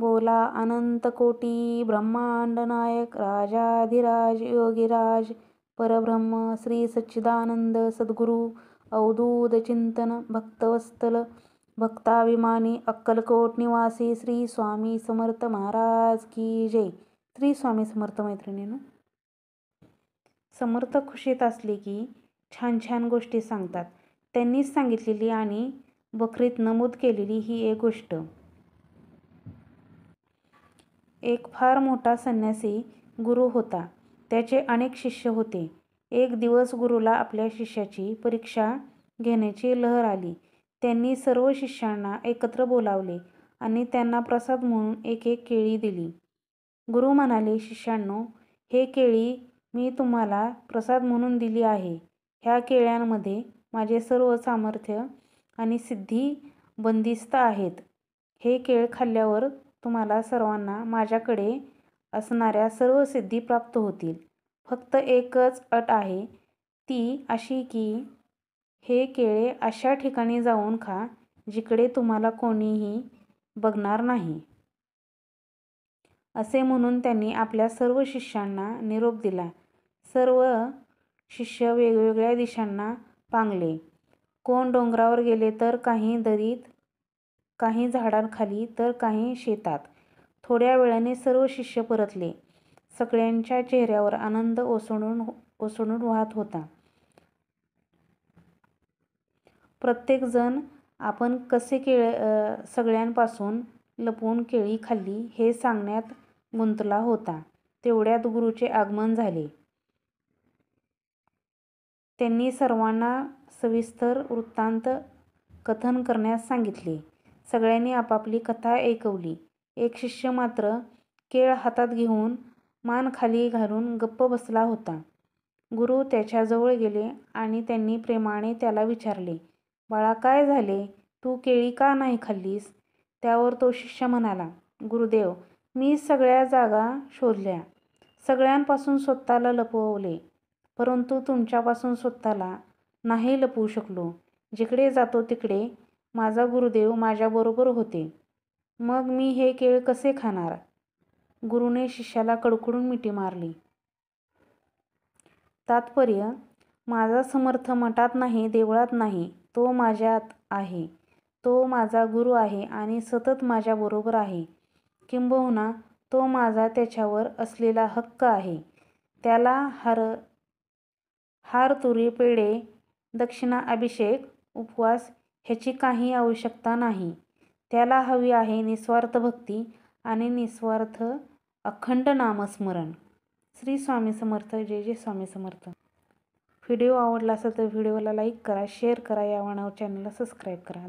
बोला अनंतकोटी नायक राजाधिराज योगिराज परब्रह्म श्री सच्चिदानंद सद्गुरू अवधूत चिंतन भक्तवस्तल भक्ताभिमानी अक्कलकोट निवासी श्री स्वामी समर्थ महाराज की जय श्री स्वामी समर्थ मैत्रिणीनं समर्थ खुशीत असले की छान छान गोष्टी सांगतात त्यांनीच सांगितलेली आणि बकरीत नमूद केलेली ही एक गोष्ट एक फार मोठा संन्यासी गुरु होता त्याचे अनेक शिष्य होते एक दिवस गुरुला आपल्या शिष्याची परीक्षा घेण्याची लहर आली त्यांनी सर्व शिष्यांना एकत्र बोलावले आणि त्यांना प्रसाद म्हणून एक एक केळी दिली गुरु म्हणाले शिष्यांनो हे केळी मी तुम्हाला प्रसाद म्हणून दिली आहे ह्या केळ्यांमध्ये माझे सर्व सामर्थ्य आणि सिद्धी बंदिस्त आहेत हे केळ खाल्ल्यावर तुम्हाला सर्वांना माझ्याकडे असणाऱ्या सर्व सिद्धी प्राप्त होतील फक्त एकच अट आहे ती अशी की हे केळे अशा ठिकाणी जाऊन खा जिकडे तुम्हाला कोणीही बघणार नाही असे म्हणून त्यांनी आपल्या सर्व शिष्यांना निरोप दिला सर्व शिष्य वेगवेगळ्या दिशांना पांगले कोण डोंगरावर गेले तर काही दरीत काही झाडांखाली तर काही शेतात थोड्या वेळाने सर्व शिष्य परतले सगळ्यांच्या चेहऱ्यावर आनंद ओसळून ओसळून वाहत होता प्रत्येकजण आपण कसे केळ सगळ्यांपासून लपवून केळी खाल्ली हे सांगण्यात गुंतला होता तेवढ्यात गुरुचे आगमन झाले त्यांनी सर्वांना सविस्तर वृत्तांत कथन करण्यास सांगितले सगळ्यांनी आपापली कथा ऐकवली एक शिष्य मात्र केळ हातात घेऊन मान खाली घालून गप्प बसला होता गुरु त्याच्याजवळ गेले आणि त्यांनी प्रेमाने त्याला विचारले बाळा काय झाले तू केळी का नाही खाल्लीस त्यावर तो शिष्य म्हणाला गुरुदेव मी सगळ्या जागा शोधल्या सगळ्यांपासून स्वतःला लपवले परंतु तुमच्यापासून स्वतःला नाही लपवू शकलो जिकडे जातो तिकडे माझा गुरुदेव माझ्याबरोबर होते मग मी हे केळ कसे खाणार गुरुने शिष्याला कडकडून मिठी मारली तात्पर्य माझा समर्थ मठात नाही देवळात नाही तो माझ्यात आहे तो माझा गुरु आहे आणि सतत माझ्याबरोबर आहे किंबहुना तो माझा त्याच्यावर असलेला हक्क आहे त्याला हर हार तुरी पेढे दक्षिणा अभिषेक उपवास ह्याची काही आवश्यकता नाही त्याला हवी आहे निस्वार्थ भक्ती आणि निस्वार्थ अखंड नामस्मरण श्री स्वामी समर्थ जय जय स्वामी समर्थ व्हिडिओ आवडला असेल तर व्हिडिओला लाईक करा शेअर करा या वाणावर चॅनलला सबस्क्राईब करा